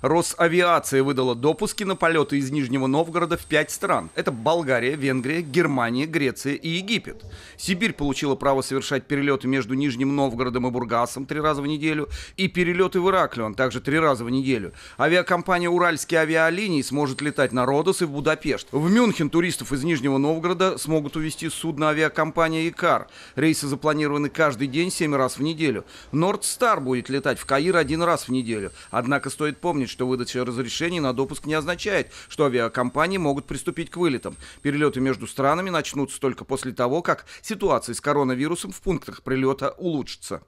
Росавиация выдала допуски на полеты из Нижнего Новгорода в пять стран. Это Болгария, Венгрия, Германия, Греция и Египет. Сибирь получила право совершать перелеты между Нижним Новгородом и Бургасом три раза в неделю и перелеты в Ираклион также три раза в неделю. Авиакомпания «Уральские авиалинии» сможет летать на Родос и в Будапешт. В Мюнхен туристов из Нижнего Новгорода смогут увезти судно авиакомпания «Икар». Рейсы запланированы каждый день семь раз в неделю. «Нордстар» будет летать в Каир один раз в неделю. Однако стоит помнить, помнить, что выдача разрешений на допуск не означает, что авиакомпании могут приступить к вылетам. Перелеты между странами начнутся только после того, как ситуация с коронавирусом в пунктах прилета улучшится.